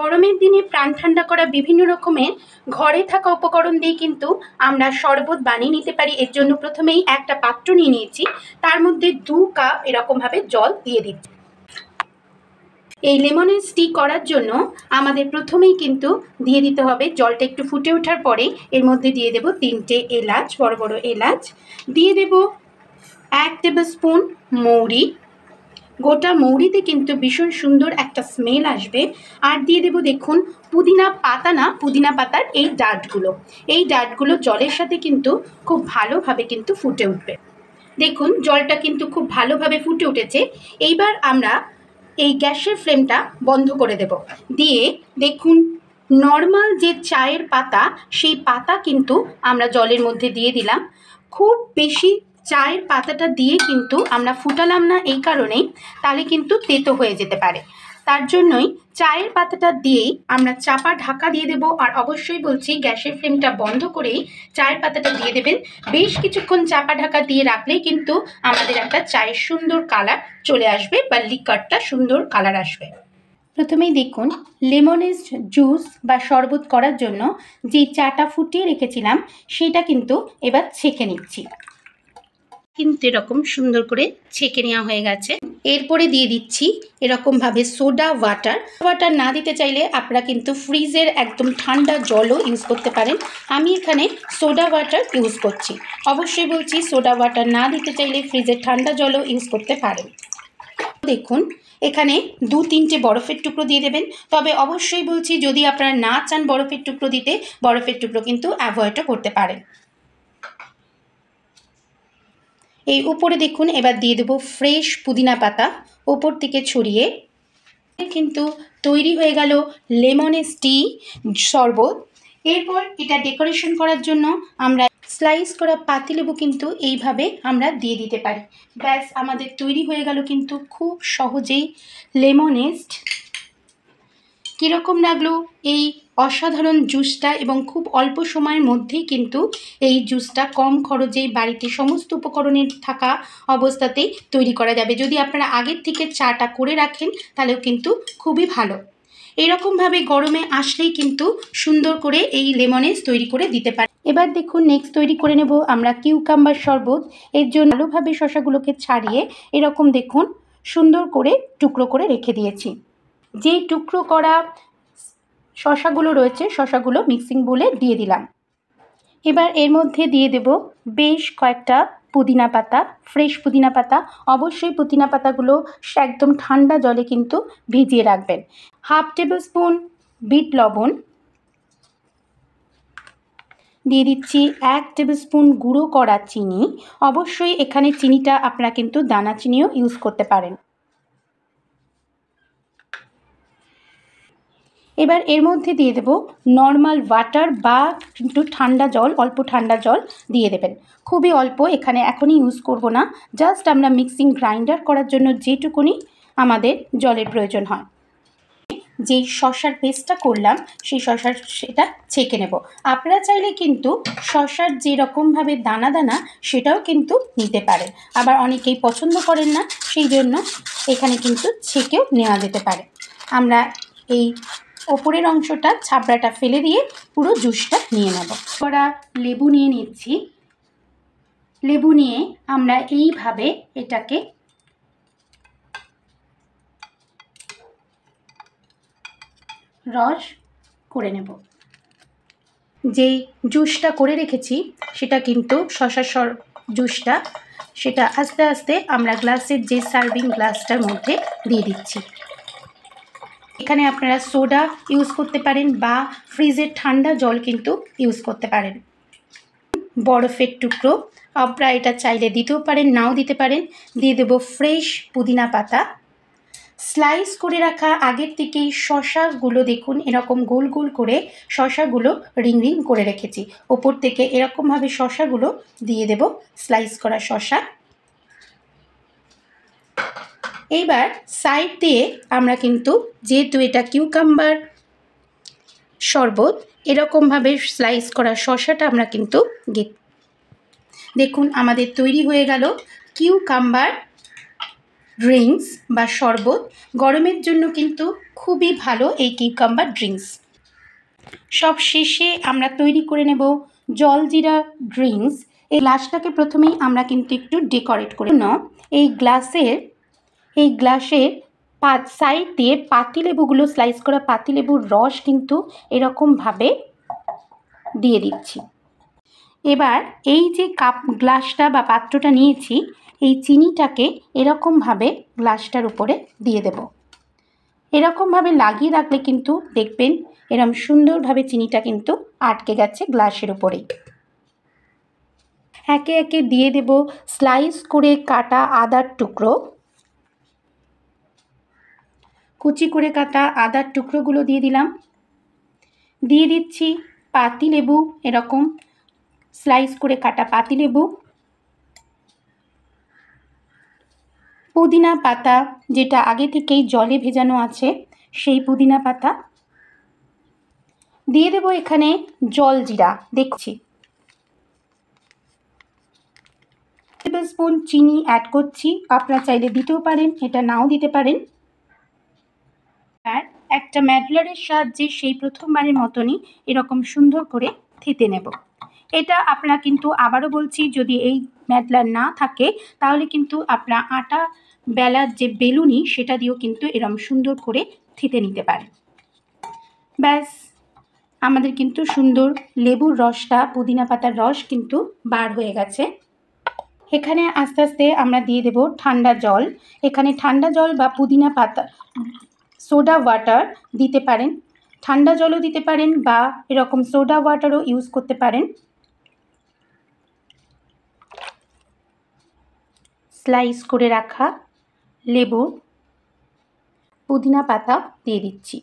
গরমের দিনে প্রাণ ঠান্ডা করা বিভিন্ন রকমের ঘরে থাকা উপকরণ দিয়ে কিন্তু আমরা শরবত বানিয়ে নিতে পারি এর জন্য প্রথমেই একটা পাত্র নিয়ে নিয়েছি তার মধ্যে দু কাপ এরকমভাবে জল দিয়ে দিচ্ছি এই লেমনের স্টি করার জন্য আমাদের প্রথমেই কিন্তু দিয়ে দিতে হবে জলটা একটু ফুটে ওঠার পরে এর মধ্যে দিয়ে দেব তিনটে এলাচ বড় বড় এলাচ দিয়ে দেব এক টেবিল স্পুন মৌরি গোটা মৌরিতে কিন্তু ভীষণ সুন্দর একটা স্মেল আসবে আর দিয়ে দেব দেখুন পুদিনা পাতা না পুদিনা পাতার এই ডাটগুলো এই ডাটগুলো জলের সাথে কিন্তু খুব ভালোভাবে কিন্তু ফুটে উঠবে দেখুন জলটা কিন্তু খুব ভালোভাবে ফুটে উঠেছে এইবার আমরা এই গ্যাসের ফ্লেমটা বন্ধ করে দেব দিয়ে দেখুন নর্মাল যে চায়ের পাতা সেই পাতা কিন্তু আমরা জলের মধ্যে দিয়ে দিলাম খুব বেশি চায়ের পাতাটা দিয়ে কিন্তু আমরা ফুটালাম না এই কারণেই তাহলে কিন্তু তেতো হয়ে যেতে পারে তার জন্যই চায়ের পাতাটা দিয়েই আমরা চাপা ঢাকা দিয়ে দেব আর অবশ্যই বলছি গ্যাসের ফ্লেমটা বন্ধ করেই চায়ের পাতাটা দিয়ে দেবেন বেশ কিছুক্ষণ চাপা ঢাকা দিয়ে রাখলেই কিন্তু আমাদের একটা চায়ের সুন্দর কালার চলে আসবে বা লিকারটা সুন্দর কালার আসবে প্রথমেই দেখুন লেমনের জুস বা শরবত করার জন্য যে চাটা ফুটিয়ে রেখেছিলাম সেটা কিন্তু এবার ছেঁকে নিচ্ছি কিন্তু এরকম সুন্দর করে ছেঁকে নেওয়া হয়ে গেছে এরপরে দিয়ে দিচ্ছি এরকমভাবে সোডা ওয়াটার ওয়াটার না দিতে চাইলে আপনারা কিন্তু ফ্রিজের একদম ঠান্ডা জলও ইউজ করতে পারেন আমি এখানে সোডা ওয়াটার ইউজ করছি অবশ্যই বলছি সোডা ওয়াটার না দিতে চাইলে ফ্রিজের ঠান্ডা জলও ইউজ করতে পারেন দেখুন এখানে দু তিনটে বরফের টুকরো দিয়ে দেবেন তবে অবশ্যই বলছি যদি আপনারা না চান বরফের টুকরো দিতে বরফের টুকরো কিন্তু অ্যাভয়েডও করতে পারেন এই উপরে দেখুন এবার দিয়ে দেবো ফ্রেশ পুদিনা পাতা ওপর থেকে ছড়িয়ে কিন্তু তৈরি হয়ে গেল লেমনের টি শরবত এরপর এটা ডেকোরেশন করার জন্য আমরা স্লাইস করা পাতিলেবু কিন্তু এইভাবে আমরা দিয়ে দিতে পারি ব্যাস আমাদের তৈরি হয়ে গেল কিন্তু খুব সহজেই লেমনেস্ট কীরকম লাগলো এই অসাধারণ জুসটা এবং খুব অল্প সময়ের মধ্যেই কিন্তু এই জুসটা কম খরচেই বাড়িতে সমস্ত উপকরণের থাকা অবস্থাতেই তৈরি করা যাবে যদি আপনারা আগের থেকে চাটা করে রাখেন তাহলেও কিন্তু খুবই ভালো এরকমভাবে গরমে আসলেই কিন্তু সুন্দর করে এই লেমনেস তৈরি করে দিতে পারে এবার দেখুন নেক্সট তৈরি করে নেব আমরা কিউকাম্বার শরবত এর জন্য ভালোভাবে শশাগুলোকে ছাড়িয়ে এরকম দেখুন সুন্দর করে টুকরো করে রেখে দিয়েছি যেই টুকরো করা শশাগুলো রয়েছে শশাগুলো মিক্সিং বলে দিয়ে দিলাম এবার এর মধ্যে দিয়ে দেব বেশ কয়েকটা পুদিনা পাতা ফ্রেশ পুদিনা পাতা অবশ্যই পুদিনা পাতাগুলো একদম ঠান্ডা জলে কিন্তু ভিজিয়ে রাখবেন হাফ টেবিল স্পুন বিট লবণ দিয়ে দিচ্ছি এক টেবিল স্পুন গুঁড়ো করা চিনি অবশ্যই এখানে চিনিটা আপনারা কিন্তু দানা চিনিও ইউজ করতে পারেন এবার এর মধ্যে দিয়ে দেব নর্মাল ওয়াটার বা একটু ঠান্ডা জল অল্প ঠান্ডা জল দিয়ে দেবেন খুবই অল্প এখানে এখনই ইউজ করব না জাস্ট আমরা মিক্সিং গ্রাইন্ডার করার জন্য যেটুকুনি আমাদের জলের প্রয়োজন হয় যেই শশার পেস্টটা করলাম সেই শশার সেটা ছেঁকে নেব আপনারা চাইলে কিন্তু শশার যেরকমভাবে দানা দানা সেটাও কিন্তু নিতে পারে আবার অনেকেই পছন্দ করেন না সেই জন্য এখানে কিন্তু ছেঁকেও নেওয়া যেতে পারে আমরা এই ওপরের অংশটা ছাপড়াটা ফেলে দিয়ে পুরো জুসটা নিয়ে নেব করা লেবু নিয়ে নিচ্ছি লেবু নিয়ে আমরা এইভাবে এটাকে রস করে নেব যেই জুসটা করে রেখেছি সেটা কিন্তু শশা সর জুসটা সেটা আস্তে আস্তে আমরা গ্লাসের যে সার্ভিং গ্লাসটার মধ্যে দিয়ে দিচ্ছি এখানে আপনারা সোডা ইউজ করতে পারেন বা ফ্রিজের ঠান্ডা জল কিন্তু ইউজ করতে পারেন বরফের টুকরো আপনারা এটা চাইলে দিতেও পারেন নাও দিতে পারেন দিয়ে দেবো ফ্রেশ পুদিনা পাতা স্লাইস করে রাখা আগের থেকেই শশাগুলো দেখুন এরকম গোল গোল করে শশাগুলো রিং রিং করে রেখেছি ওপর থেকে এরকমভাবে শশাগুলো দিয়ে দেব স্লাইস করা শশা এইবার সাইড দিয়ে আমরা কিন্তু যেহেতু এটা কিউকাম্বার শরবত এরকমভাবে স্লাইস করা শশাটা আমরা কিন্তু দেখুন আমাদের তৈরি হয়ে গেল কিউকাম্বার ড্রিঙ্কস বা শরবত গরমের জন্য কিন্তু খুবই ভালো এই কিউকাম্বার ড্রিঙ্কস সব শেষে আমরা তৈরি করে নেব জলজিরা ড্রিঙ্কস এই গ্লাসটাকে প্রথমেই আমরা কিন্তু একটু ডেকোরেট করে নাও এই গ্লাসের এই গ্লাসের পা সাইড দিয়ে পাতিলেবুগুলো স্লাইস করা পাতিলেবুর রস কিন্তু এরকমভাবে দিয়ে দিচ্ছি এবার এই যে কাপ গ্লাসটা বা পাত্রটা নিয়েছি এই চিনিটাকে এরকমভাবে গ্লাসটার উপরে দিয়ে দেব এরকমভাবে লাগিয়ে রাখলে কিন্তু দেখবেন এরম সুন্দরভাবে চিনিটা কিন্তু আটকে গেছে গ্লাসের উপরেই একে একে দিয়ে দেব স্লাইস করে কাটা আদার টুকরো কুচি করে কাটা আদার টুকরোগুলো দিয়ে দিলাম দিয়ে দিচ্ছি পাতি লেবু এরকম স্লাইস করে কাটা পাতি লেবু পুদিনা পাতা যেটা আগে থেকেই জলে ভেজানো আছে সেই পুদিনা পাতা দিয়ে দেব এখানে জল জিরা দেখছি টেবিল স্পুন চিনি অ্যাড করছি আপনারা চাইলে দিতেও পারেন এটা নাও দিতে পারেন একটা ম্যাডলারের সাহায্যে সেই প্রথমবারের মতনই এরকম সুন্দর করে থিতে নেব এটা আপনারা কিন্তু আবারও বলছি যদি এই ম্যাডলার না থাকে তাহলে কিন্তু আপনারা আটা বেলার যে বেলুনি সেটা দিয়েও কিন্তু এরম সুন্দর করে থিতে নিতে পারে ব্যাস আমাদের কিন্তু সুন্দর লেবুর রসটা পুদিনা পাতার রস কিন্তু বার হয়ে গেছে এখানে আস্তে আস্তে আমরা দিয়ে দেব ঠান্ডা জল এখানে ঠান্ডা জল বা পুদিনা পাতা সোডা ওয়াটার দিতে পারেন ঠান্ডা জলও দিতে পারেন বা এরকম সোডা ওয়াটারও ইউজ করতে পারেন স্লাইস করে রাখা লেবু পুদিনা পাতা দিয়ে দিচ্ছি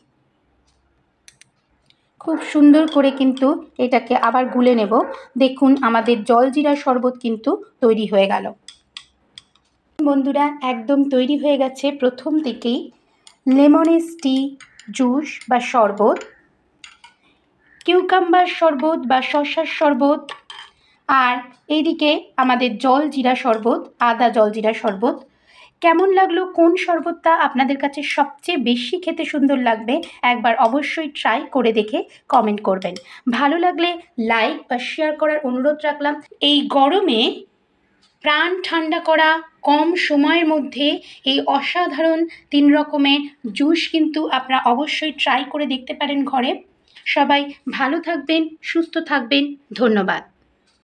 খুব সুন্দর করে কিন্তু এটাকে আবার গুলে নেব দেখুন আমাদের জলজিরা শরবত কিন্তু তৈরি হয়ে গেল বন্ধুরা একদম তৈরি হয়ে গেছে প্রথম থেকেই লেমনেস টি জুস বা শরবত কিউকাম্বার শরবত বা শসার শরবত আর এইদিকে আমাদের জল জিরা শরবত আদা জল জিরা শরবত কেমন লাগলো কোন শরবতটা আপনাদের কাছে সবচেয়ে বেশি খেতে সুন্দর লাগবে একবার অবশ্যই ট্রাই করে দেখে কমেন্ট করবেন ভালো লাগলে লাইক বা শেয়ার করার অনুরোধ রাখলাম এই গরমে প্রাণ ঠান্ডা করা কম সময়ের মধ্যে এই অসাধারণ তিন রকমের জুস কিন্তু আপনারা অবশ্যই ট্রাই করে দেখতে পারেন ঘরে সবাই ভালো থাকবেন সুস্থ থাকবেন ধন্যবাদ